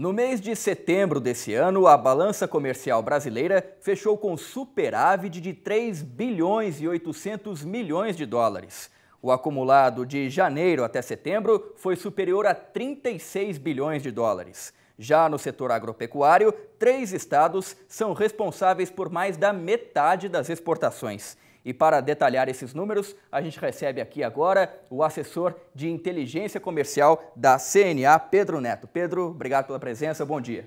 No mês de setembro desse ano, a balança comercial brasileira fechou com superávit de 3 bilhões e 800 milhões de dólares. O acumulado de janeiro até setembro foi superior a 36 bilhões de dólares. Já no setor agropecuário, três estados são responsáveis por mais da metade das exportações. E para detalhar esses números, a gente recebe aqui agora o assessor de inteligência comercial da CNA, Pedro Neto. Pedro, obrigado pela presença, bom dia.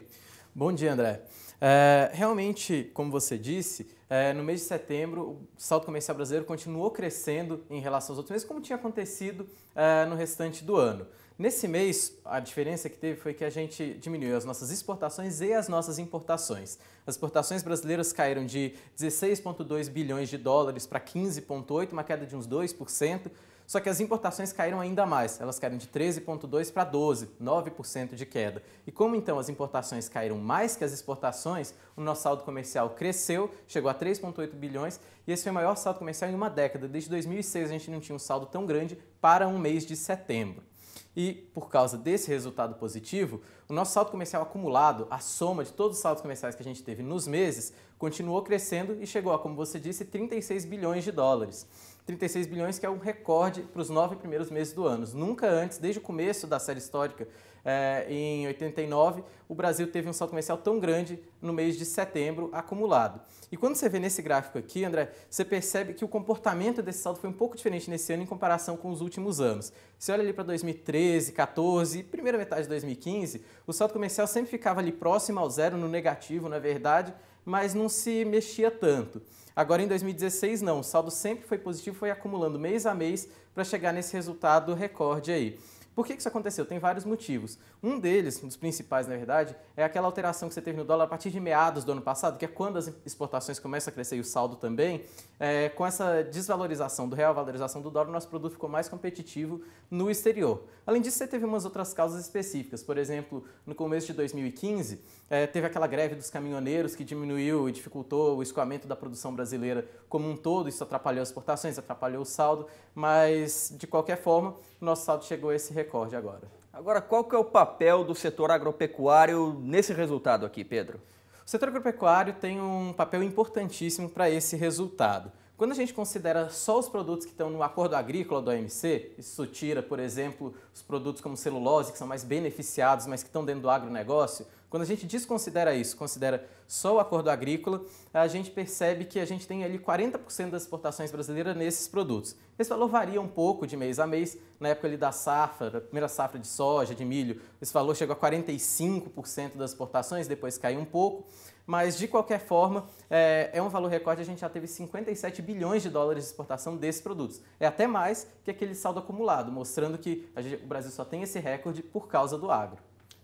Bom dia, André. É, realmente, como você disse, é, no mês de setembro o saldo comercial brasileiro continuou crescendo em relação aos outros meses, como tinha acontecido é, no restante do ano. Nesse mês, a diferença que teve foi que a gente diminuiu as nossas exportações e as nossas importações. As exportações brasileiras caíram de 16,2 bilhões de dólares para 15,8, uma queda de uns 2%. Só que as importações caíram ainda mais, elas caíram de 13,2 para 12, 9% de queda. E como então as importações caíram mais que as exportações, o nosso saldo comercial cresceu, chegou a 3,8 bilhões, e esse foi o maior saldo comercial em uma década. Desde 2006 a gente não tinha um saldo tão grande para um mês de setembro. E por causa desse resultado positivo, o nosso saldo comercial acumulado, a soma de todos os saldos comerciais que a gente teve nos meses, continuou crescendo e chegou a, como você disse, 36 bilhões de dólares. 36 bilhões, que é um recorde para os nove primeiros meses do ano. Nunca antes, desde o começo da série histórica, eh, em 89, o Brasil teve um salto comercial tão grande no mês de setembro acumulado. E quando você vê nesse gráfico aqui, André, você percebe que o comportamento desse saldo foi um pouco diferente nesse ano em comparação com os últimos anos. Você olha ali para 2013, 14, primeira metade de 2015, o saldo comercial sempre ficava ali próximo ao zero, no negativo, na verdade, mas não se mexia tanto. Agora em 2016 não, o saldo sempre foi positivo, foi acumulando mês a mês para chegar nesse resultado recorde aí. Por que isso aconteceu? Tem vários motivos. Um deles, um dos principais na verdade, é aquela alteração que você teve no dólar a partir de meados do ano passado, que é quando as exportações começam a crescer e o saldo também. É, com essa desvalorização do real, valorização do dólar, o nosso produto ficou mais competitivo no exterior. Além disso, você teve umas outras causas específicas. Por exemplo, no começo de 2015, é, teve aquela greve dos caminhoneiros que diminuiu e dificultou o escoamento da produção brasileira como um todo. Isso atrapalhou as exportações, atrapalhou o saldo, mas de qualquer forma, nosso saldo chegou a esse recorde agora. Agora, qual que é o papel do setor agropecuário nesse resultado aqui, Pedro? O setor agropecuário tem um papel importantíssimo para esse resultado. Quando a gente considera só os produtos que estão no acordo agrícola do OMC, isso tira, por exemplo, os produtos como celulose, que são mais beneficiados, mas que estão dentro do agronegócio, quando a gente desconsidera isso, considera só o acordo agrícola, a gente percebe que a gente tem ali 40% das exportações brasileiras nesses produtos. Esse valor varia um pouco de mês a mês, na época ali da safra, da primeira safra de soja, de milho, esse valor chegou a 45% das exportações, depois caiu um pouco mas de qualquer forma é, é um valor recorde, a gente já teve 57 bilhões de dólares de exportação desses produtos. É até mais que aquele saldo acumulado, mostrando que gente, o Brasil só tem esse recorde por causa do agro.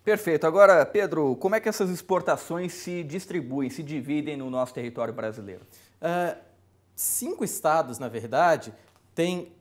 Perfeito. Agora, Pedro, como é que essas exportações se distribuem, se dividem no nosso território brasileiro? Uh, cinco estados, na verdade, têm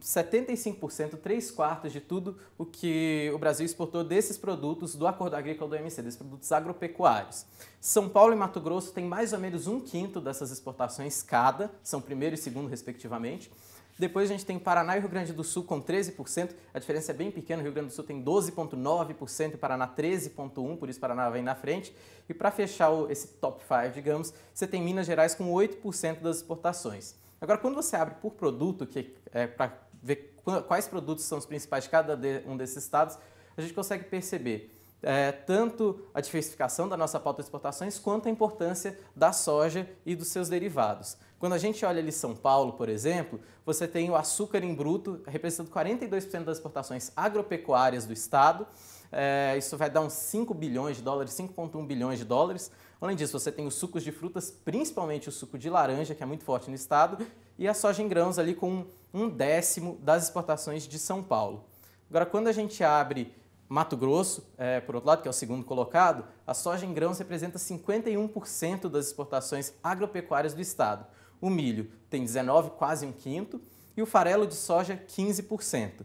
75%, 3 quartos de tudo o que o Brasil exportou desses produtos do Acordo Agrícola do OMC, desses produtos agropecuários. São Paulo e Mato Grosso têm mais ou menos um quinto dessas exportações cada, são primeiro e segundo, respectivamente. Depois a gente tem Paraná e Rio Grande do Sul com 13%, a diferença é bem pequena, Rio Grande do Sul tem 12,9% e Paraná 13,1%, por isso Paraná vem na frente. E para fechar esse top 5, digamos, você tem Minas Gerais com 8% das exportações. Agora, quando você abre por produto, que é para ver quais produtos são os principais de cada um desses estados, a gente consegue perceber é, tanto a diversificação da nossa pauta de exportações quanto a importância da soja e dos seus derivados. Quando a gente olha ali São Paulo, por exemplo, você tem o açúcar em bruto representando 42% das exportações agropecuárias do estado. É, isso vai dar uns 5 bilhões de dólares, 5,1 bilhões de dólares. Além disso, você tem os sucos de frutas, principalmente o suco de laranja, que é muito forte no estado, e a soja em grãos ali com um décimo das exportações de São Paulo. Agora, quando a gente abre Mato Grosso, é, por outro lado, que é o segundo colocado, a soja em grãos representa 51% das exportações agropecuárias do estado. O milho tem 19, quase um quinto, e o farelo de soja 15%.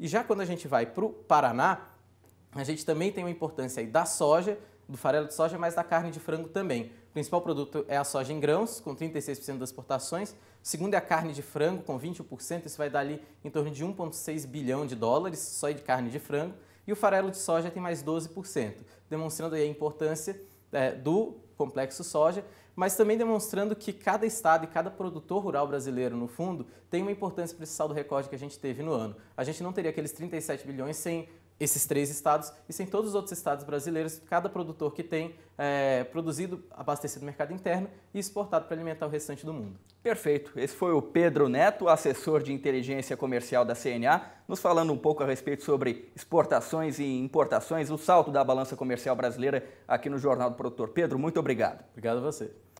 E já quando a gente vai para o Paraná, a gente também tem uma importância aí da soja do farelo de soja, mas da carne de frango também. O principal produto é a soja em grãos, com 36% das exportações. O segundo é a carne de frango, com 21%. Isso vai dar ali em torno de 1,6 bilhão de dólares, só de carne de frango. E o farelo de soja tem mais 12%, demonstrando a importância é, do complexo soja, mas também demonstrando que cada estado e cada produtor rural brasileiro, no fundo, tem uma importância para esse saldo recorde que a gente teve no ano. A gente não teria aqueles 37 bilhões sem esses três estados e sem todos os outros estados brasileiros, cada produtor que tem é, produzido, abastecido o mercado interno e exportado para alimentar o restante do mundo. Perfeito. Esse foi o Pedro Neto, assessor de inteligência comercial da CNA, nos falando um pouco a respeito sobre exportações e importações, o salto da balança comercial brasileira aqui no Jornal do Produtor. Pedro, muito obrigado. Obrigado a você.